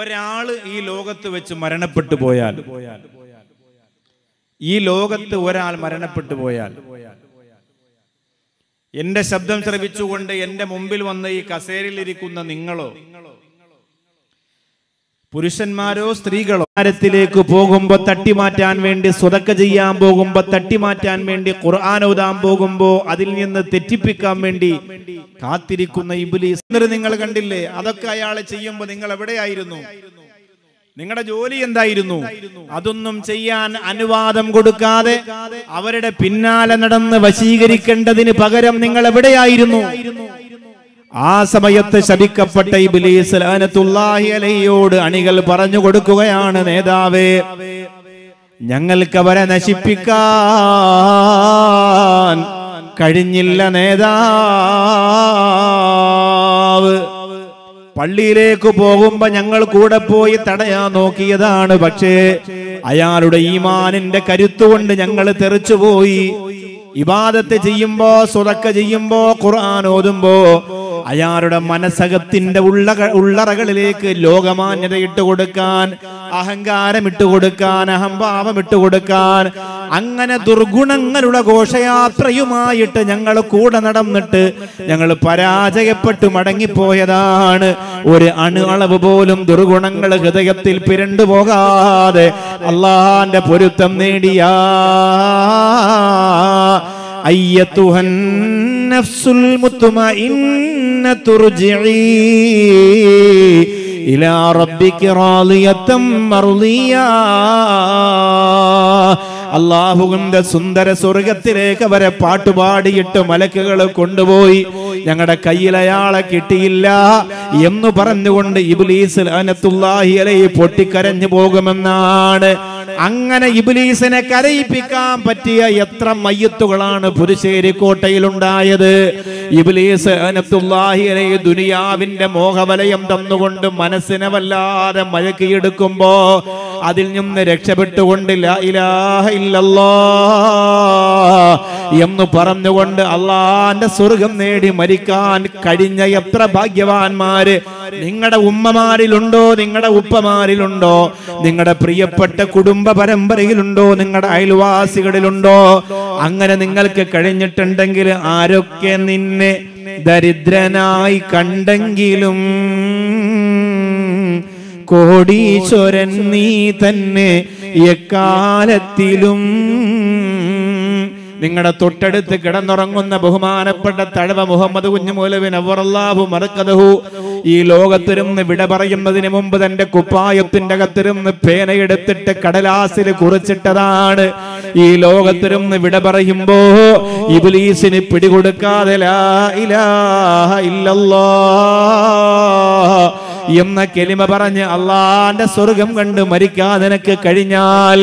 ഒരാൾ ഈ ലോകത്ത് വെച്ച് മരണപ്പെട്ടു പോയാൽ ഈ ലോകത്ത് ഒരാൾ മരണപ്പെട്ടു പോയാൽ എന്റെ ശബ്ദം ശ്രവിച്ചുകൊണ്ട് എന്റെ മുമ്പിൽ വന്ന് ഈ കസേരയിൽ ഇരിക്കുന്ന നിങ്ങളോ പുരുഷന്മാരോ സ്ത്രീകളോ കാര്യത്തിലേക്ക് പോകുമ്പോൾ തട്ടിമാറ്റാൻ വേണ്ടി സ്വതക്ക ചെയ്യാൻ പോകുമ്പോൾ തട്ടിമാറ്റാൻ വേണ്ടി ഖുർആൻ ഓതാൻ പോകുമ്പോ അതിൽ നിന്ന് തെറ്റിപ്പിക്കാൻ വേണ്ടി കാത്തിരിക്കുന്ന ഇബുലീസ് നിങ്ങൾ കണ്ടില്ലേ അതൊക്കെ അയാൾ ചെയ്യുമ്പോൾ നിങ്ങൾ എവിടെയായിരുന്നു നിങ്ങളുടെ ജോലി എന്തായിരുന്നു അതൊന്നും ചെയ്യാൻ അനുവാദം കൊടുക്കാതെ അവരുടെ പിന്നാലെ നടന്ന് വശീകരിക്കേണ്ടതിന് പകരം നിങ്ങൾ എവിടെയായിരുന്നു ആ സമയത്ത് ശപിക്കപ്പെട്ട ഇബിലീസ് ലാനത്തുല്ലാഹി അലയോട് അണികൾ പറഞ്ഞു കൊടുക്കുകയാണ് നേതാവേ ഞങ്ങൾക്ക് അവരെ നശിപ്പിക്കാൻ കഴിഞ്ഞില്ല നേതാവ് പള്ളിയിലേക്ക് പോകുമ്പോ ഞങ്ങൾ കൂടെ പോയി തടയാൻ നോക്കിയതാണ് പക്ഷേ അയാളുടെ ഈമാനിന്റെ കരുത്തുകൊണ്ട് ഞങ്ങൾ തെറിച്ചുപോയി ഇബാദത്ത് ചെയ്യുമ്പോ സുതക്ക ചെയ്യുമ്പോ ഖുർആൻ ഓതുമ്പോ അയാളുടെ മനസ്സകത്തിന്റെ ഉള്ള ഉള്ളറകളിലേക്ക് ലോകമാന്യത ഇട്ടുകൊടുക്കാൻ അഹങ്കാരം ഇട്ടുകൊടുക്കാൻ അഹംഭാവം ഇട്ടുകൊടുക്കാൻ അങ്ങനെ ദുർഗുണങ്ങളുടെ ഘോഷയാത്രയുമായിട്ട് ഞങ്ങൾ കൂടെ നടന്നിട്ട് ഞങ്ങൾ പരാജയപ്പെട്ടു മടങ്ങിപ്പോയതാണ് ഒരു അണു അളവ് പോലും ദുർഗുണങ്ങൾ ഹൃദയത്തിൽ പിരണ്ടു പോകാതെ അള്ളാഹാന്റെ പൊരുത്തം നേടിയ അയ്യത്തുഹൻ നഫ്സുൽ മുത്തുമ ഇൻ حين ترجعي إلى ربك راضية مرضية അള്ളാഹുവിന്റെ സുന്ദര സ്വർഗത്തിലേക്ക് വരെ പാട്ടുപാടിയിട്ട് മലക്കുകൾ കൊണ്ടുപോയി ഞങ്ങളുടെ കയ്യിൽ അയാളെ കിട്ടിയില്ല എന്ന് പറഞ്ഞുകൊണ്ട് ഇബിലീസ് അനത്തുല്ലാഹി അലൈ പൊട്ടിക്കരഞ്ഞു പോകുമെന്നാണ് അങ്ങനെ ഇബിലീസിനെ കരയിപ്പിക്കാൻ പറ്റിയ എത്ര മയ്യത്തുകളാണ് പുതുശ്ശേരിക്കോട്ടയിലുണ്ടായത് ഇബിലീസ് അനത്തുല്ലാഹിനെ ദുനിയാവിന്റെ മോഹവലയം തന്നുകൊണ്ട് മനസ്സിനെ വല്ലാതെ മഴക്കിയെടുക്കുമ്പോ അതിൽ നിന്ന് രക്ഷപ്പെട്ടുകൊണ്ടില്ല ഇലാഹ എന്ന് പറഞ്ഞുകൊണ്ട് അള്ളാന്റെ സ്വർഗം നേടി മരിക്കാൻ കഴിഞ്ഞ എത്ര ഭാഗ്യവാന്മാര് നിങ്ങളുടെ ഉമ്മമാരിലുണ്ടോ നിങ്ങളുടെ ഉപ്പമാരിലുണ്ടോ നിങ്ങളുടെ പ്രിയപ്പെട്ട കുടുംബ പരമ്പരയിലുണ്ടോ നിങ്ങളുടെ അയൽവാസികളിലുണ്ടോ അങ്ങനെ നിങ്ങൾക്ക് കഴിഞ്ഞിട്ടുണ്ടെങ്കിൽ ആരൊക്കെ നിന്നെ ദരിദ്രനായി കണ്ടെങ്കിലും കോടീശ്വരൻ നീ തന്നെ എക്കാലത്തിലും നിങ്ങളുടെ തൊട്ടടുത്ത് കിടന്നുറങ്ങുന്ന ബഹുമാനപ്പെട്ട തഴവ മുഹമ്മദ് കുഞ്ഞുമൂലവിൻ അവറല്ലാഹു മറക്കതഹു ഈ ലോകത്തിരുന്ന് വിട പറയുന്നതിന് മുമ്പ് തന്റെ കുപ്പായത്തിന്റെ അകത്തിരുന്ന് പേനയെടുത്തിട്ട് കടലാസിൽ കുറിച്ചിട്ടതാണ് ഈ ലോകത്തിരുന്ന് വിട പറയുമ്പോ ഇബിലീസിന് പിടികൊടുക്കാതെ എന്ന കെലിമ പറഞ്ഞ് അള്ളാന്റെ സ്വർഗം കണ്ട് മരിക്കാതെ നിനക്ക് കഴിഞ്ഞാൽ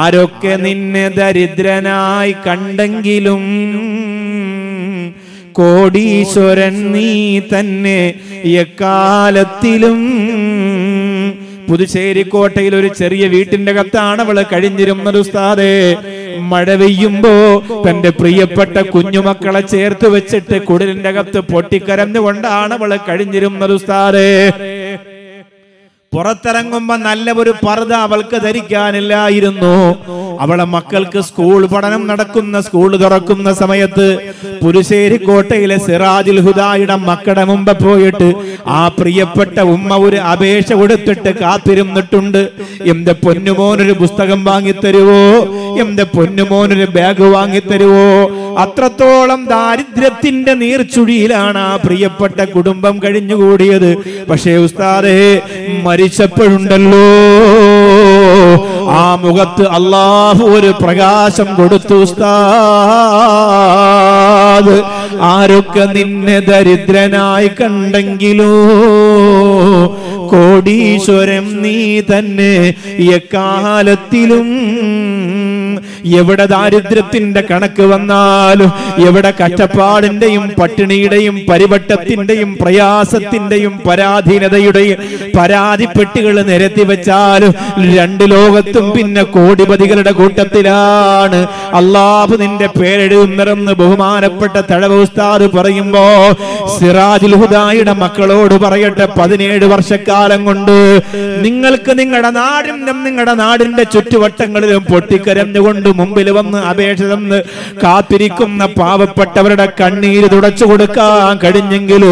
ആരൊക്കെ നിന്നെ ദരിദ്രനായി കണ്ടെങ്കിലും കോടീശ്വരൻ നീ തന്നെ എക്കാലത്തിലും കോട്ടയിൽ ഒരു ചെറിയ വീട്ടിന്റെ കത്താണ് അവള് കഴിഞ്ഞിരുന്നത് ഉസ്താദേ മഴ പെയ്യുമ്പോ തന്റെ പ്രിയപ്പെട്ട കുഞ്ഞുമക്കളെ ചേർത്ത് വെച്ചിട്ട് കുടിലിന്റെ കത്ത് പൊട്ടിക്കരഞ്ഞുകൊണ്ടാണ് അവള് കഴിഞ്ഞിരുന്നത് ഉസ്താദേ പുറത്തിറങ്ങുമ്പോ നല്ല ഒരു പർദ്ദ അവൾക്ക് ധരിക്കാനില്ലായിരുന്നു അവളെ മക്കൾക്ക് സ്കൂൾ പഠനം നടക്കുന്ന സ്കൂൾ തുറക്കുന്ന സമയത്ത് കോട്ടയിലെ സിറാജുൽ ഹുദായുടെ മക്കളുടെ മുമ്പ് പോയിട്ട് ആ പ്രിയപ്പെട്ട ഉമ്മ ഒരു അപേക്ഷ കൊടുത്തിട്ട് കാത്തിരുന്നിട്ടുണ്ട് എന്റെ പൊന്നുമോനൊരു പുസ്തകം വാങ്ങിത്തരുവോ എന്റെ പൊന്നുമോനൊരു ബാഗ് വാങ്ങിത്തരുവോ അത്രത്തോളം ദാരിദ്ര്യത്തിന്റെ നീർച്ചുഴിയിലാണ് ആ പ്രിയപ്പെട്ട കുടുംബം കഴിഞ്ഞുകൂടിയത് പക്ഷേ ഉസ്താദേ മരിച്ചപ്പോഴുണ്ടല്ലോ ആ മുഖത്ത് അള്ളാഹു ഒരു പ്രകാശം കൊടുത്തു ഉസ്താദ് ആരൊക്കെ നിന്നെ ദരിദ്രനായി കണ്ടെങ്കിലോ കോടീശ്വരം നീ തന്നെ എക്കാലത്തിലും എവിടെ ദാരിദ്ര്യത്തിന്റെ കണക്ക് വന്നാലും എവിടെ കഷ്ടപ്പാടിന്റെയും പട്ടിണിയുടെയും പരിവട്ടത്തിന്റെയും പ്രയാസത്തിന്റെയും പരാധീനതയുടെയും പരാതിപ്പെട്ടികൾ നിരത്തി വെച്ചാലും രണ്ട് ലോകത്തും പിന്നെ കോടിപതികളുടെ കൂട്ടത്തിലാണ് അള്ളാഹു നിന്റെ പേരെഴുതുന്നറന്ന് ബഹുമാനപ്പെട്ട തഴവ് ഉസ്താദ് പറയുമ്പോ സിറാജുൽ ഹുദായുടെ മക്കളോട് പറയട്ടെ പതിനേഴ് വർഷക്കാലം കൊണ്ട് നിങ്ങൾക്ക് നിങ്ങളുടെ നാടിനും നിങ്ങളുടെ നാടിന്റെ ചുറ്റുവട്ടങ്ങളിലും പൊട്ടിക്കരഞ്ഞുകൊണ്ട് മുമ്പിൽ വന്ന് അപേക്ഷ തന്ന് കാത്തിരിക്കുന്ന പാവപ്പെട്ടവരുടെ കണ്ണീര് തുടച്ചു കൊടുക്കാൻ കഴിഞ്ഞെങ്കിൽ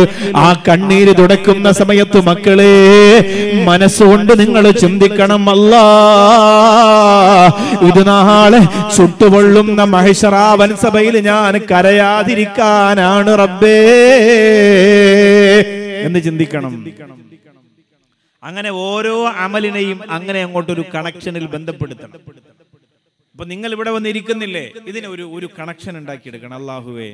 ആ കണ്ണീര് തുടക്കുന്ന സമയത്ത് മക്കളെ മനസ്സുകൊണ്ട് നിങ്ങൾ ചിന്തിക്കണം അല്ല ഇത് നാളെ ചുട്ടുപൊള്ളുന്ന മഹിഷറാവൻ സഭയിൽ ഞാൻ കരയാതിരിക്കാനാണ് റബ്ബേ എന്ന് ചിന്തിക്കണം അങ്ങനെ ഓരോ അമലിനെയും അങ്ങനെ അങ്ങോട്ടൊരു കണക്ഷനിൽ ബന്ധപ്പെടുത്തണം അപ്പൊ നിങ്ങൾ ഇവിടെ വന്നിരിക്കുന്നില്ലേ ഇതിന് ഒരു ഒരു കണക്ഷൻ ഉണ്ടാക്കിയെടുക്കണം അള്ളാഹുവേ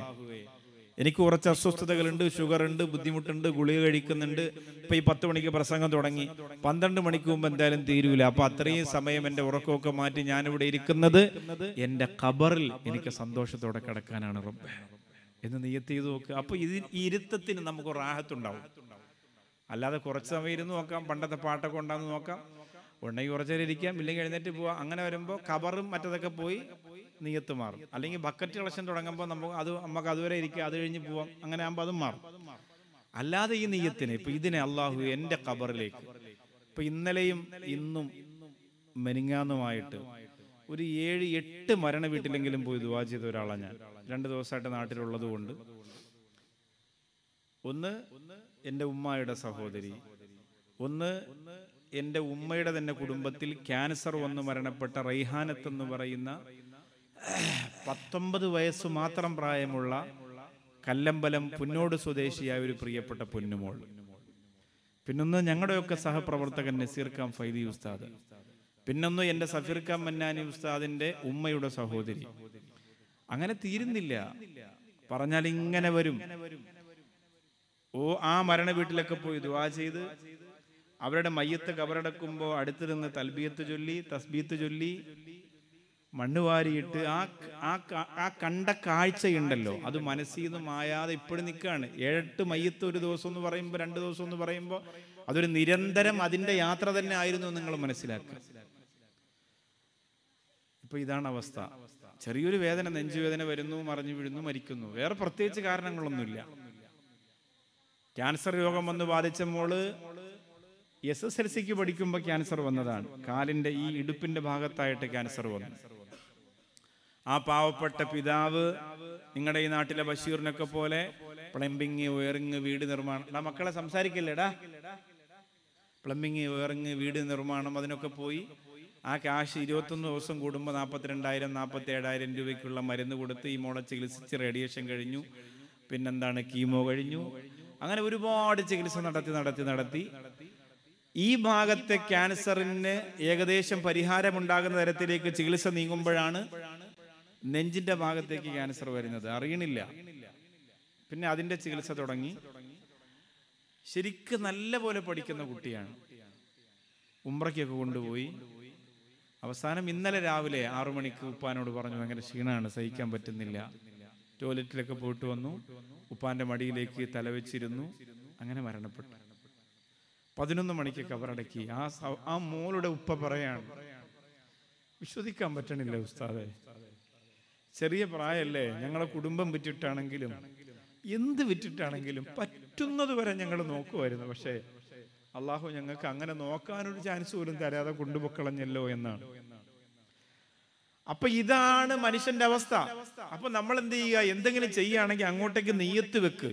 എനിക്ക് കുറച്ച് അസ്വസ്ഥതകളുണ്ട് ഷുഗർ ഉണ്ട് ബുദ്ധിമുട്ടുണ്ട് ഗുളിക കഴിക്കുന്നുണ്ട് ഇപ്പൊ ഈ പത്ത് മണിക്ക് പ്രസംഗം തുടങ്ങി പന്ത്രണ്ട് മണിക്ക് മുമ്പ് എന്തായാലും തീരൂല അപ്പൊ അത്രയും സമയം എന്റെ ഉറക്കമൊക്കെ മാറ്റി ഞാനിവിടെ ഇരിക്കുന്നത് എന്റെ ഖബറിൽ എനിക്ക് സന്തോഷത്തോടെ കിടക്കാനാണ് റബ്ബ് എന്ന് നീയത്ത് ചെയ്തു നോക്കുക അപ്പൊ ഇതിൽ ഇരുത്തത്തിന് നമുക്ക് റാഹത്തുണ്ടാവും അല്ലാതെ കുറച്ച് സമയം ഇരുന്ന് നോക്കാം പണ്ടത്തെ പാട്ടൊക്കെ ഉണ്ടാകുന്ന നോക്കാം ഉണ്ടെങ്കിൽ കുറച്ചു നേരം ഇരിക്കാം ഇല്ലെങ്കിൽ എഴുന്നേറ്റ് പോവാം അങ്ങനെ വരുമ്പോൾ കബറും മറ്റതൊക്കെ പോയി നീയത്ത് മാറും അല്ലെങ്കിൽ ബക്കറ്റ് കളക്ഷൻ തുടങ്ങുമ്പോൾ നമുക്ക് അത് നമുക്ക് അതുവരെ ഇരിക്കുക അത് കഴിഞ്ഞ് പോവാം അങ്ങനെ ആകുമ്പോൾ അതും മാറും അല്ലാതെ ഈ നീയത്തിന് ഇപ്പൊ ഇതിനെ അള്ളാഹു എന്റെ കബറിലേക്ക് ഇപ്പൊ ഇന്നലെയും ഇന്നും മെനിങ്ങാന്നുമായിട്ട് ഒരു ഏഴ് എട്ട് മരണ വീട്ടിലെങ്കിലും പോയി ദുവാ ചെയ്ത ഒരാളാണ് ഞാൻ രണ്ട് ദിവസമായിട്ട് നാട്ടിലുള്ളത് കൊണ്ട് ഒന്ന് എന്റെ ഉമ്മായുടെ സഹോദരി ഒന്ന് എൻ്റെ ഉമ്മയുടെ തന്നെ കുടുംബത്തിൽ ക്യാൻസർ വന്ന് മരണപ്പെട്ട റൈഹാനത്ത് എന്ന് പറയുന്ന പത്തൊമ്പത് വയസ്സ് മാത്രം പ്രായമുള്ള കല്ലമ്പലം പുന്നോട് സ്വദേശിയായ ഒരു പ്രിയപ്പെട്ട പൊന്നുമോൾ പിന്നൊന്ന് ഞങ്ങളുടെയൊക്കെ സഹപ്രവർത്തകൻ നസീർ ഖാൻ ഫൈദി ഉസ്താദ് പിന്നൊന്ന് എൻ്റെ സഫീർ ഖാൻ മന്നാനി ഉസ്താദിൻ്റെ ഉമ്മയുടെ സഹോദരി അങ്ങനെ തീരുന്നില്ല പറഞ്ഞാൽ ഇങ്ങനെ വരും ഓ ആ മരണ വീട്ടിലൊക്കെ പോയി ദുവാ ചെയ്ത് അവരുടെ മയ്യത്ത് കബറടക്കുമ്പോൾ അടുത്തിരുന്ന് തൽബിയത്ത് ചൊല്ലി തസ്ബീത്ത് ചൊല്ലി മണ്ണ് വാരിയിട്ട് ആ ആ ആ കണ്ട കാഴ്ചയുണ്ടല്ലോ അത് മനസ്സിൽ നിന്ന് മായാതെ ഇപ്പോഴും നിൽക്കുകയാണ് ഏഴെട്ട് മയ്യത്ത് ഒരു ദിവസം എന്ന് പറയുമ്പോൾ രണ്ട് ദിവസം എന്ന് പറയുമ്പോൾ അതൊരു നിരന്തരം അതിൻ്റെ യാത്ര തന്നെ ആയിരുന്നു നിങ്ങൾ മനസ്സിലാക്കുക ഇപ്പൊ ഇതാണ് അവസ്ഥ ചെറിയൊരു വേദന നെഞ്ചുവേദന വരുന്നു മറിഞ്ഞു വീഴുന്നു മരിക്കുന്നു വേറെ പ്രത്യേകിച്ച് കാരണങ്ങളൊന്നുമില്ല ക്യാൻസർ രോഗം വന്ന് ബാധിച്ച മോള് എസ് എസ് എൽ സിക്ക് പഠിക്കുമ്പോൾ ക്യാൻസർ വന്നതാണ് കാലിൻ്റെ ഈ ഇടുപ്പിൻ്റെ ഭാഗത്തായിട്ട് ക്യാൻസർ വന്നു ആ പാവപ്പെട്ട പിതാവ് നിങ്ങളുടെ ഈ നാട്ടിലെ ബഷീറിനൊക്കെ പോലെ പ്ലംബിങ് വയറിങ് വീട് നിർമ്മാണം എടാ മക്കളെ സംസാരിക്കില്ലേടാ പ്ലംബിങ് വയറിങ് വീട് നിർമ്മാണം അതിനൊക്കെ പോയി ആ ക്യാഷ് ഇരുപത്തൊന്ന് ദിവസം കൂടുമ്പോൾ നാൽപ്പത്തിരണ്ടായിരം നാൽപ്പത്തി ഏഴായിരം രൂപയ്ക്കുള്ള മരുന്ന് കൊടുത്ത് ഈ മോളെ ചികിത്സിച്ച് റേഡിയേഷൻ കഴിഞ്ഞു പിന്നെന്താണ് കീമോ കഴിഞ്ഞു അങ്ങനെ ഒരുപാട് ചികിത്സ നടത്തി നടത്തി നടത്തി ഈ ഭാഗത്തെ ക്യാൻസറിന് ഏകദേശം പരിഹാരമുണ്ടാകുന്ന തരത്തിലേക്ക് ചികിത്സ നീങ്ങുമ്പോഴാണ് നെഞ്ചിന്റെ ഭാഗത്തേക്ക് ക്യാൻസർ വരുന്നത് അറിയണില്ല പിന്നെ അതിന്റെ ചികിത്സ തുടങ്ങി ശരിക്ക് നല്ല പോലെ പഠിക്കുന്ന കുട്ടിയാണ് ഉമ്രയ്ക്കൊക്കെ കൊണ്ടുപോയി അവസാനം ഇന്നലെ രാവിലെ ആറു മണിക്ക് ഉപ്പാനോട് പറഞ്ഞു ഭയങ്കര ക്ഷീണമാണ് സഹിക്കാൻ പറ്റുന്നില്ല ടോയ്ലറ്റിലൊക്കെ പോയിട്ട് വന്നു ഉപ്പാന്റെ മടിയിലേക്ക് തലവെച്ചിരുന്നു അങ്ങനെ മരണപ്പെട്ടു പതിനൊന്ന് മണിക്ക് കബറടക്കി ആ ആ മോളുടെ ഉപ്പ പറയാണ് വിശ്വസിക്കാൻ പറ്റണില്ല ഉസ്താദെ ചെറിയ പ്രായമല്ലേ ഞങ്ങളെ കുടുംബം വിറ്റിട്ടാണെങ്കിലും എന്ത് വിറ്റിട്ടാണെങ്കിലും പറ്റുന്നത് വരെ ഞങ്ങൾ നോക്കുമായിരുന്നു പക്ഷേ അള്ളാഹു ഞങ്ങൾക്ക് അങ്ങനെ നോക്കാനൊരു ചാൻസ് പോലും തരാതെ കൊണ്ടുപോക്കളഞ്ഞല്ലോ എന്നാണ് അപ്പൊ ഇതാണ് മനുഷ്യന്റെ അവസ്ഥ അപ്പൊ നമ്മൾ എന്ത് ചെയ്യുക എന്തെങ്കിലും ചെയ്യുകയാണെങ്കിൽ അങ്ങോട്ടേക്ക് നെയ്യത്ത് വെക്ക്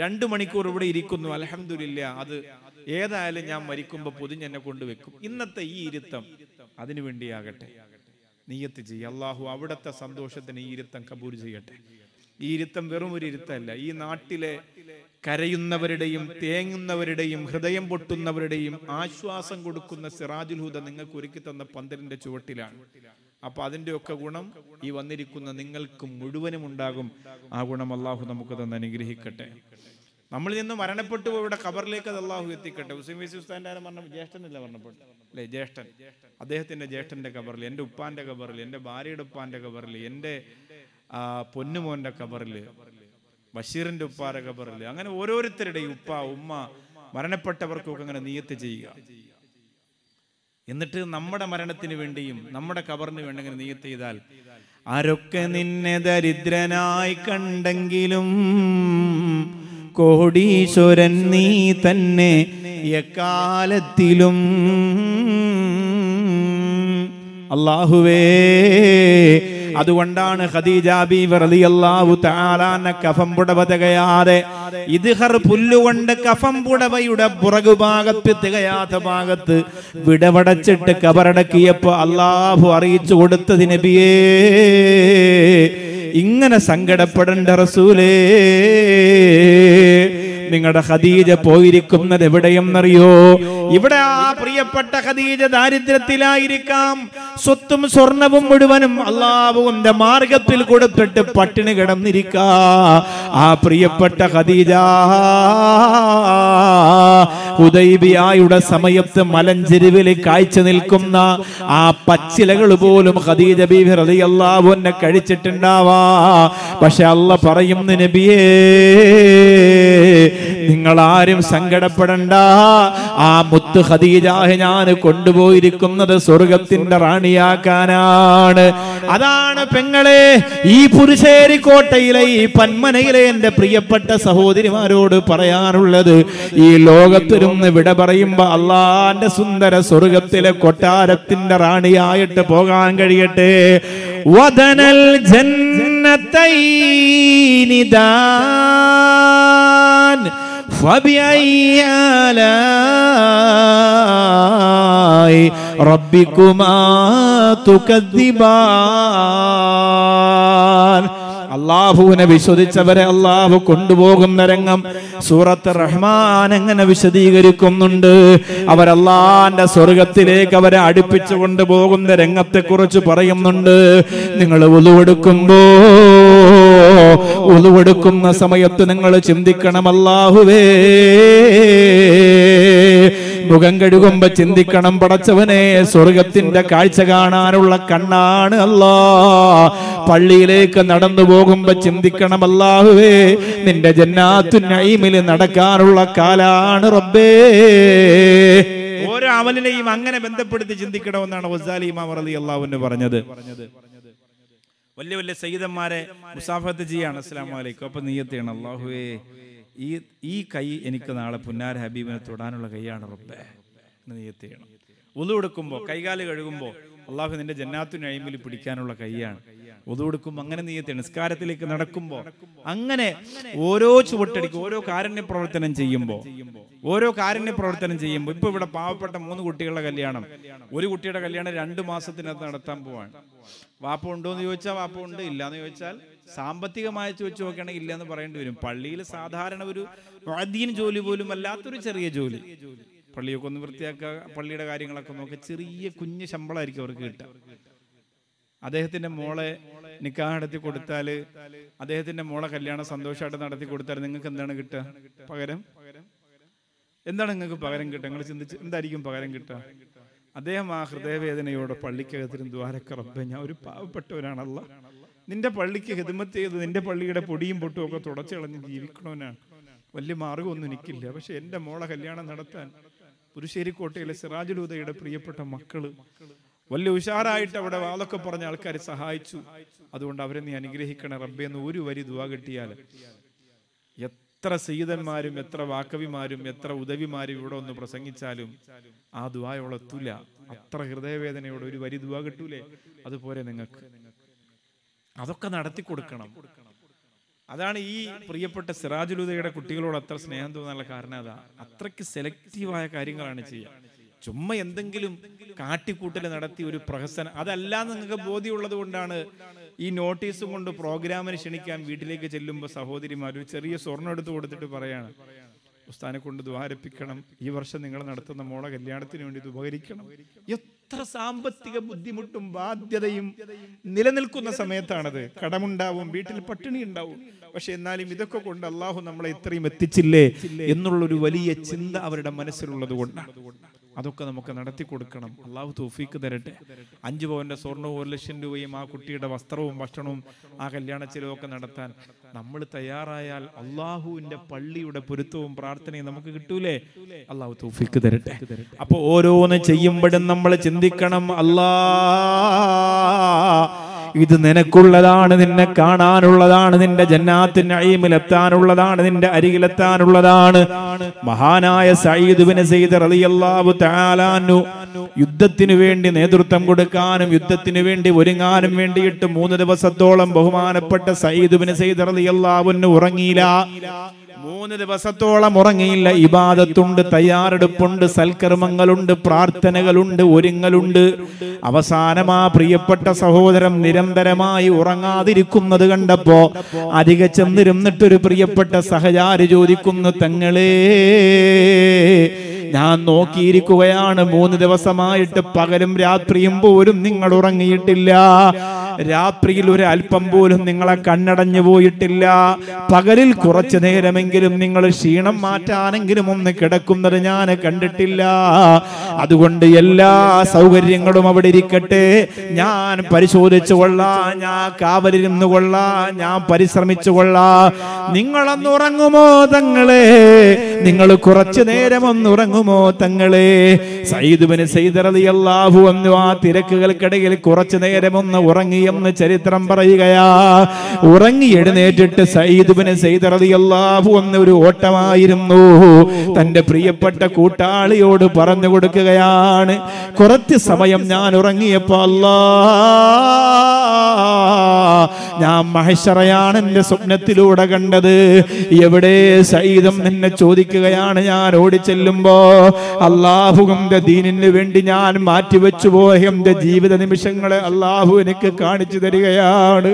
രണ്ട് മണിക്കൂർ ഇവിടെ ഇരിക്കുന്നു അലഹമില്ല അത് ഏതായാലും ഞാൻ മരിക്കുമ്പോൾ പൊതിഞ്ഞ് എന്നെ കൊണ്ടുവെക്കും ഇന്നത്തെ ഈ ഇരുത്തം അതിനു വേണ്ടിയാകട്ടെ നീയത്ത് ചെയ്യുക അള്ളാഹു അവിടുത്തെ സന്തോഷത്തിന് ഈ ഇരുത്തം കബൂർ ചെയ്യട്ടെ ഈ ഇരുത്തം വെറും ഒരു ഇരുത്തല്ല ഈ നാട്ടിലെ കരയുന്നവരുടെയും തേങ്ങുന്നവരുടെയും ഹൃദയം പൊട്ടുന്നവരുടെയും ആശ്വാസം കൊടുക്കുന്ന സിറാജുൽ ഹുദ നിങ്ങൾക്ക് ഒരുക്കി തന്ന പന്തലിന്റെ ചുവട്ടിലാണ് അപ്പൊ ഒക്കെ ഗുണം ഈ വന്നിരിക്കുന്ന നിങ്ങൾക്ക് മുഴുവനും ഉണ്ടാകും ആ ഗുണം അള്ളാഹു നമുക്ക് തന്നെ അനുഗ്രഹിക്കട്ടെ നമ്മൾ നിന്ന് മരണപ്പെട്ടു ഇവിടെ കബറിലേക്ക് അത് അള്ളാഹു എത്തിക്കട്ടെ ഹുസൈൻ വൈസി ഉസ്താൻ്റെ പറഞ്ഞ ജ്യേഷ്ഠനല്ല പറഞ്ഞപ്പെട്ടു അല്ലേ ജ്യേഷ്ഠൻ അദ്ദേഹത്തിന്റെ ജ്യേഷ്ഠന്റെ കബറിൽ എൻ്റെ ഉപ്പാന്റെ കബറിൽ എൻ്റെ ഭാര്യയുടെ ഉപ്പാന്റെ കബറിൽ എൻ്റെ ആ പൊന്നുമോന്റെ കബറില് ബഷീറിന്റെ ഉപ്പാര കബറില് അങ്ങനെ ഓരോരുത്തരുടെയും ഉപ്പ ഉമ്മ മരണപ്പെട്ടവർക്കൊക്കെ അങ്ങനെ നീയത്ത് ചെയ്യുക എന്നിട്ട് നമ്മുടെ മരണത്തിന് വേണ്ടിയും നമ്മുടെ കബറിന് വേണ്ടി അങ്ങനെ നീയത്ത് ചെയ്താൽ ആരൊക്കെ നിന്നെ ദരിദ്രനായി കണ്ടെങ്കിലും കോടീശ്വരൻ നീ തന്നെ എക്കാലത്തിലും അള്ളാഹുവേ അതുകൊണ്ടാണ് ഖദീജ ബീവി റളിയല്ലാഹു തആലാന കഫം പുടവ ഇദ്ഹർ പുല്ലുകൊണ്ട് കഫം പുടവയുടെ പുറകുഭാഗത്ത് തികയാത്ത ഭാഗത്ത് വിടവടച്ചിട്ട് കബറടക്കിയപ്പോൾ അള്ളാഹു അറിയിച്ചു കൊടുത്തത് നബിയേ ഇങ്ങനെ സങ്കടപ്പെടേണ്ട റസൂലേ നിങ്ങളുടെ ഖദീജ പോയിരിക്കുന്നത് എവിടെയെന്നറിയോ ഇവിടെ ആ പ്രിയപ്പെട്ട ഖദീജ ദാരിദ്ര്യത്തിലായിരിക്കാം സ്വത്തും സ്വർണവും മുഴുവനും അള്ളാഹുവിന്റെ മാർഗത്തിൽ കൊടുത്തിട്ട് പട്ടിണി കിടന്നിരിക്ക ആ പ്രിയപ്പെട്ട ഖദീജ ഹുദൈബിയായുടെ സമയത്ത് മലഞ്ചെരുവിൽ കാഴ്ച നിൽക്കുന്ന ആ പച്ചിലകൾ പോലും ഖദീജ ബീവി കഴിച്ചിട്ടുണ്ടാവാ പക്ഷെ അല്ല പറയുന്നു നബിയേ നിങ്ങൾ ആരും സങ്കടപ്പെടണ്ട ആ മുത്ത് ഹദീജാഹ് ഞാൻ കൊണ്ടുപോയിരിക്കുന്നത് സ്വർഗത്തിന്റെ റാണിയാക്കാനാണ് അതാണ് പെങ്ങളെ ഈ പുരുഷേരി കോട്ടയിലെ ഈ പന്മനയിലെ എൻ്റെ പ്രിയപ്പെട്ട സഹോദരിമാരോട് പറയാനുള്ളത് ഈ ലോകത്തിരുന്ന് വിട പറയുമ്പോ അള്ളാന്റെ സുന്ദര സ്വർഗത്തിലെ കൊട്ടാരത്തിന്റെ റാണിയായിട്ട് പോകാൻ കഴിയട്ടെ വദനൽ ജന്നതൈനിദാൻ فبأي അള്ളാഹുവിനെ വിശ്വസിച്ചവരെ അള്ളാഹു കൊണ്ടുപോകുന്ന രംഗം സൂറത്ത് റഹ്മാൻ എങ്ങനെ വിശദീകരിക്കുന്നുണ്ട് അവരല്ലാന്റെ സ്വർഗത്തിലേക്ക് അവരെ അടുപ്പിച്ചു കൊണ്ടുപോകുന്ന രംഗത്തെക്കുറിച്ച് പറയുന്നുണ്ട് നിങ്ങൾ ഉളുവെടുക്കുമ്പോൾ ഉളുവെടുക്കുന്ന സമയത്ത് നിങ്ങൾ ചിന്തിക്കണം അല്ലാഹുവേ മുഖം കഴുകുമ്പോ ചിന്തിക്കണം പടച്ചവനെ സ്വർഗത്തിന്റെ കാഴ്ച കാണാനുള്ള കണ്ണാണ് അല്ലാ പള്ളിയിലേക്ക് നടന്നു പോകുമ്പോ ചിന്തിക്കണം അല്ലാഹുവേ നിന്റെ ജന്നാത്തു നൈമിൽ നടക്കാനുള്ള കാലാണ് റബ്ബേ ഓരോ അമലിനെയും അങ്ങനെ ബന്ധപ്പെടുത്തി ചിന്തിക്കണമെന്നാണ് വസാലി ഇമാം റലി പറഞ്ഞത് വലിയ വലിയ സയ്യിദന്മാരെ മുസാഫത്ത് ചെയ്യാണ് അസ്സാം വലൈക്കും അപ്പൊ നീയത്തെയാണ് അള്ളാഹുവേ ഈ ഈ കൈ എനിക്ക് നാളെ പുന്നാര ഹബീബിനെ തൊടാനുള്ള കൈയാണ് റബ്ബേ നീയത്തെയാണ് ഉളു എടുക്കുമ്പോ കൈകാല് കഴുകുമ്പോൾ അള്ളാഹു നിന്റെ ജന്നാത്തു നഴിമിൽ പിടിക്കാനുള്ള കൈയാണ് ഒതുകൊടുക്കുമ്പോൾ അങ്ങനെ നീയത്തെ നിസ്കാരത്തിലേക്ക് നടക്കുമ്പോൾ അങ്ങനെ ഓരോ ചുവട്ടടിക്കും ഓരോ കാരണ്യ പ്രവർത്തനം ചെയ്യുമ്പോൾ ഓരോ കാരണ്യ പ്രവർത്തനം ചെയ്യുമ്പോൾ ഇപ്പൊ ഇവിടെ പാവപ്പെട്ട മൂന്ന് കുട്ടികളുടെ കല്യാണം ഒരു കുട്ടിയുടെ കല്യാണം രണ്ട് മാസത്തിനകത്ത് നടത്താൻ പോവാണ് വാപ്പ ഉണ്ടോ എന്ന് ചോദിച്ചാൽ വാപ്പ ഉണ്ട് ഇല്ല എന്ന് ചോദിച്ചാൽ സാമ്പത്തികമായി ചോദിച്ചു നോക്കുകയാണെങ്കിൽ ഇല്ല എന്ന് പറയേണ്ടി വരും പള്ളിയിൽ സാധാരണ ഒരു വഴദീൻ ജോലി പോലും അല്ലാത്തൊരു ചെറിയ ജോലി പള്ളിയൊക്കെ ഒന്ന് വൃത്തിയാക്കുക പള്ളിയുടെ കാര്യങ്ങളൊക്കെ നോക്കുക ചെറിയ കുഞ്ഞു ശമ്പളമായിരിക്കും അവർക്ക് കിട്ടുക അദ്ദേഹത്തിന്റെ മോളെ നിക്കാഹ് നടത്തി കൊടുത്താല് അദ്ദേഹത്തിന്റെ മോളെ കല്യാണം സന്തോഷമായിട്ട് നടത്തി കൊടുത്താൽ നിങ്ങൾക്ക് എന്താണ് കിട്ടുക പകരം എന്താണ് നിങ്ങൾക്ക് പകരം കിട്ടുക നിങ്ങൾ ചിന്തിച്ച് എന്തായിരിക്കും പകരം കിട്ടുക അദ്ദേഹം ആ ഹൃദയവേദനയോടെ പള്ളിക്കകത്തിരും ദ്വാരക്കറബ ഞാൻ ഒരു പാവപ്പെട്ടവനാണല്ല നിന്റെ പള്ളിക്ക് ഹിതമത്ത് ചെയ്ത് നിന്റെ പള്ളിയുടെ പൊടിയും പൊട്ടും ഒക്കെ തുടച്ചു കളഞ്ഞ് ജീവിക്കണവനാണ് വലിയ മാർഗമൊന്നും എനിക്കില്ല പക്ഷെ എൻ്റെ മോളെ കല്യാണം നടത്താൻ പുതുശ്ശേരിക്കോട്ടയിലെ സിറാജുലൂതയുടെ പ്രിയപ്പെട്ട മക്കള് വലിയ ഉഷാറായിട്ട് അവിടെ വാതൊക്കെ പറഞ്ഞ ആൾക്കാർ സഹായിച്ചു അതുകൊണ്ട് അവരെ നീ അനുഗ്രഹിക്കണ റബ്ബെ എന്ന് ഒരു വരി ദുവാ കിട്ടിയാൽ എത്ര സീതന്മാരും എത്ര വാക്കവിമാരും എത്ര ഉദവിമാരും ഇവിടെ ഒന്ന് പ്രസംഗിച്ചാലും ആ തുല അത്ര ഹൃദയവേദനയോടെ ഒരു വരി ദുവാ കിട്ടൂലേ അതുപോലെ നിങ്ങൾക്ക് അതൊക്കെ നടത്തി കൊടുക്കണം അതാണ് ഈ പ്രിയപ്പെട്ട സിറാജുലുദയുടെ കുട്ടികളോട് അത്ര സ്നേഹം തോന്നാനുള്ള കാരണം അതാ അത്രയ്ക്ക് സെലക്റ്റീവായ കാര്യങ്ങളാണ് ചെയ്യുക ചുമ്മാ എന്തെങ്കിലും കാട്ടിക്കൂട്ടൽ നടത്തി ഒരു പ്രഹസനം അതല്ല നിങ്ങൾക്ക് ബോധ്യമുള്ളത് കൊണ്ടാണ് ഈ നോട്ടീസും കൊണ്ട് പ്രോഗ്രാമിന് ക്ഷണിക്കാൻ വീട്ടിലേക്ക് ചെല്ലുമ്പോൾ സഹോദരിമാർ ഒരു ചെറിയ സ്വർണ്ണം എടുത്തു കൊടുത്തിട്ട് പറയാണ് ഉസ്താനെ കൊണ്ട് ദ്വാരപ്പിക്കണം ഈ വർഷം നിങ്ങൾ നടത്തുന്ന മോളെ കല്യാണത്തിന് വേണ്ടി ഇത് ഉപകരിക്കണം എത്ര സാമ്പത്തിക ബുദ്ധിമുട്ടും ബാധ്യതയും നിലനിൽക്കുന്ന സമയത്താണത് കടമുണ്ടാവും വീട്ടിൽ പട്ടിണി ഉണ്ടാവും പക്ഷെ എന്നാലും ഇതൊക്കെ കൊണ്ട് അള്ളാഹു നമ്മളെ ഇത്രയും എത്തിച്ചില്ലേ എന്നുള്ളൊരു വലിയ ചിന്ത അവരുടെ മനസ്സിലുള്ളത് കൊണ്ടാണ് അതൊക്കെ നമുക്ക് നടത്തി കൊടുക്കണം അള്ളാഹു തോഫീക്ക് തരട്ടെ അഞ്ചു പവന്റെ സ്വർണവും ഒരു ലക്ഷം രൂപയും ആ കുട്ടിയുടെ വസ്ത്രവും ഭക്ഷണവും ആ കല്യാണ ചെലവൊക്കെ നടത്താൻ നമ്മൾ തയ്യാറായാൽ അള്ളാഹുവിന്റെ പള്ളിയുടെ പൊരുത്തവും പ്രാർത്ഥനയും നമുക്ക് കിട്ടൂലേ അള്ളാഹു തോഫീക്ക് തരട്ടെ അപ്പോൾ ഓരോന്ന് ചെയ്യുമ്പോഴും നമ്മൾ ചിന്തിക്കണം അല്ലാ ഇത് നിനക്കുള്ളതാണ് നിന്നെ കാണാനുള്ളതാണ് നിന്റെ ജന്നാത്തിന് അയിമിലെത്താനുള്ളതാണ് നിന്റെ അരികിലെത്താനുള്ളതാണ് മഹാനായ സയ്യിദ്ബിന് സെയ്ദ് റളിയല്ലാഹു തആലാനു യുദ്ധത്തിനു വേണ്ടി നേതൃത്വം കൊടുക്കാനും യുദ്ധത്തിനു വേണ്ടി ഒരുങ്ങാനും വേണ്ടിയിട്ട് മൂന്ന് ദിവസത്തോളം ബഹുമാനപ്പെട്ട സയ്യിദ്ബിന് സെയ്ദ് റളിയല്ലാഹു അൻഹു ഉറങ്ങിയില്ല മൂന്ന് ദിവസത്തോളം ഉറങ്ങിയില്ല ഇബാദത്തുണ്ട് തയ്യാറെടുപ്പുണ്ട് സൽക്കർമ്മങ്ങളുണ്ട് പ്രാർത്ഥനകളുണ്ട് ഒരുങ്ങലുണ്ട് അവസാനമാ പ്രിയപ്പെട്ട സഹോദരം നിരന്തരമായി ഉറങ്ങാതിരിക്കുന്നത് കണ്ടപ്പോ അധിക ചെന്നിരുന്നിട്ടൊരു പ്രിയപ്പെട്ട സഹചാരി ചോദിക്കുന്നു തങ്ങളേ ഞാൻ നോക്കിയിരിക്കുകയാണ് മൂന്ന് ദിവസമായിട്ട് പകലും രാത്രിയും പോലും നിങ്ങൾ ഉറങ്ങിയിട്ടില്ല രാത്രിയിൽ ഒരു അല്പം പോലും നിങ്ങളെ കണ്ണടഞ്ഞു പോയിട്ടില്ല പകലിൽ കുറച്ചു നേരമെങ്കിലും നിങ്ങൾ ക്ഷീണം മാറ്റാനെങ്കിലും ഒന്ന് കിടക്കുന്നത് ഞാൻ കണ്ടിട്ടില്ല അതുകൊണ്ട് എല്ലാ സൗകര്യങ്ങളും അവിടെ ഇരിക്കട്ടെ ഞാൻ പരിശോധിച്ചു കൊള്ളാം ഞാൻ കാവലിരുന്നു കൊള്ളാം ഞാൻ പരിശ്രമിച്ചു കൊള്ളാം നിങ്ങളൊന്ന് ഉറങ്ങുമോ തങ്ങളെ നിങ്ങൾ കുറച്ചു നേരം ഒന്ന് ഉറങ്ങുമോ തങ്ങളെ സൈദുബിന് സൈദറിയല്ലാഹു എന്നു ആ തിരക്കുകൾക്കിടയിൽ കുറച്ചു നേരം ഒന്ന് ഉറങ്ങിയെന്ന് ചരിത്രം പറയുകയാ ഉറങ്ങി എഴുന്നേറ്റിട്ട് സൈദുബിന് സൈദറിയല്ലാഹു എന്നൊരു ഓട്ടമായിരുന്നു തന്റെ പ്രിയപ്പെട്ട കൂട്ടാളിയോട് പറഞ്ഞു കൊടുക്കുക പറയുകയാണ് കുറച്ച് സമയം ഞാൻ ഉറങ്ങിയപ്പോ അല്ലാ ഞാൻ മഹേശ്വറയാണ് എന്റെ സ്വപ്നത്തിലൂടെ കണ്ടത് എവിടെ സൈതം എന്നെ ചോദിക്കുകയാണ് ഞാൻ ഓടിച്ചെല്ലുമ്പോ അള്ളാഹുവിൻ്റെ ദീനിന് വേണ്ടി ഞാൻ മാറ്റിവെച്ചു പോയ എന്റെ ജീവിത നിമിഷങ്ങളെ അള്ളാഹു എനിക്ക് കാണിച്ചു തരികയാണ്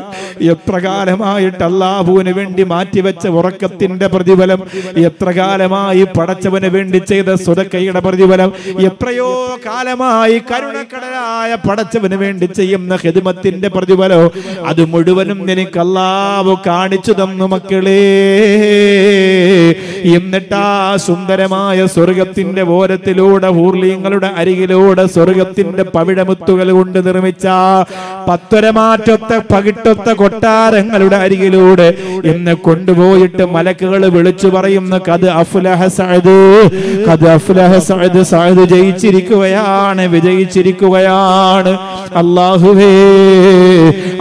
എപ്രകാരമായിട്ട് അള്ളാഹുവിന് വേണ്ടി മാറ്റിവെച്ച ഉറക്കത്തിന്റെ പ്രതിഫലം എത്ര കാലമായി പടച്ചവന് വേണ്ടി ചെയ്ത സ്വതക്കയുടെ പ്രതിഫലം എത്ര എത്രയോ കാലമായി കരുണക്കടലായ പടച്ചവന് വേണ്ടി ചെയ്യുന്ന ഹെതുമത്തിന്റെ പ്രതിഫലോ അത് മുഴുവനും നിനക്ക് കാണിച്ചു തന്നു മക്കളേ എന്നിട്ടാ സുന്ദരമായ സ്വർഗത്തിന്റെ ഓരത്തിലൂടെ ഊർലീങ്ങളുടെ അരികിലൂടെ സ്വർഗത്തിന്റെ പവിഴമുത്തുകൾ കൊണ്ട് നിർമ്മിച്ച പത്വരമാറ്റത്തെ പകിട്ടൊത്ത കൊട്ടാരങ്ങളുടെ അരികിലൂടെ എന്നെ കൊണ്ടുപോയിട്ട് മലക്കുകൾ വിളിച്ചു പറയുന്ന കത് അഫുലഹ സഅദ് കത് അഫുലഹ സഅദ് സഅദ് ജയിച്ചിരിക്കുകയാണ് വിജയിച്ചിരിക്കുകയാണ് അള്ളാഹുവേ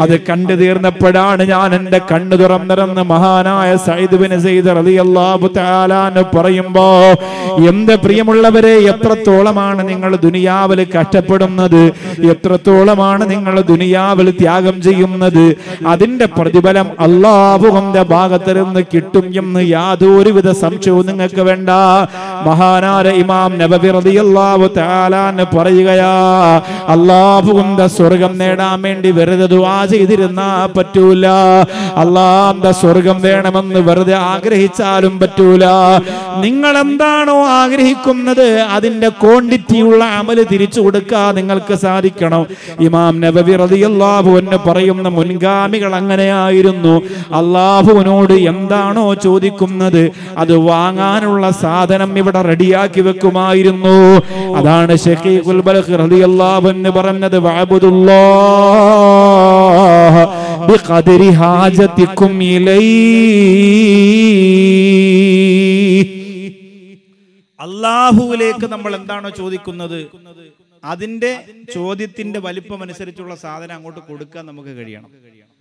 അത് കണ്ടു തീർന്നപ്പോഴാണ് ഞാൻ എന്റെ കണ്ണു തുറന്നിറന്ന് മഹാനായ സൈദുബിന് സെയ്ദ് റളിയല്ലാഹു പറയുമ്പോ എന്റെ പ്രിയമുള്ളവരെ എത്രത്തോളമാണ് നിങ്ങൾ ദുനിയാവിൽ കഷ്ടപ്പെടുന്നത് എത്രത്തോളമാണ് നിങ്ങൾ ദുനിയാവിൽ ത്യാഗം ചെയ്യുന്നത് അതിന്റെ പ്രതിഫലം അള്ളാഹുവിന്റെ ഭാഗത്ത് നിന്ന് കിട്ടും എന്ന് യാതൊരുവിധ സംശയവും നിങ്ങൾക്ക് വേണ്ട മഹാനാര ഇമാം നബബി റളിയല്ലാഹു തആലാന്ന് പറയുകയാ അള്ളാഹുവിന്റെ സ്വർഗം നേടാൻ വേണ്ടി വെറുതെ ദുആ ചെയ്തിരുന്നാ പറ്റൂല അള്ളാന്റെ സ്വർഗം വേണമെന്ന് വെറുതെ ആഗ്രഹിച്ചാലും പറ്റൂല നിങ്ങൾ എന്താണോ ആഗ്രഹിക്കുന്നത് അതിന്റെ ക്വാണ്ടിറ്റിയുള്ള അമല് തിരിച്ചു കൊടുക്കാൻ നിങ്ങൾക്ക് സാധിക്കണം ഇമാം നബവി റതിയല്ലാഹു എന്ന് പറയുന്ന മുൻഗാമികൾ അങ്ങനെയായിരുന്നു അള്ളാഹുവിനോട് എന്താണോ ചോദിക്കുന്നത് അത് വാങ്ങാനുള്ള സാധനം ഇവിടെ റെഡിയാക്കി വെക്കുമായിരുന്നു അതാണ് ഷെഖീഖുൽ ബൽഖ് റളിയല്ലാഹു എന്ന് പറഞ്ഞത് വഅബ്ദുല്ലാഹ് بقدر حاجتكم إليه അള്ളാഹുവിലേക്ക് നമ്മൾ എന്താണോ ചോദിക്കുന്നത് അതിന്റെ ചോദ്യത്തിന്റെ വലിപ്പം അനുസരിച്ചുള്ള സാധനം അങ്ങോട്ട് കൊടുക്കാൻ നമുക്ക് കഴിയണം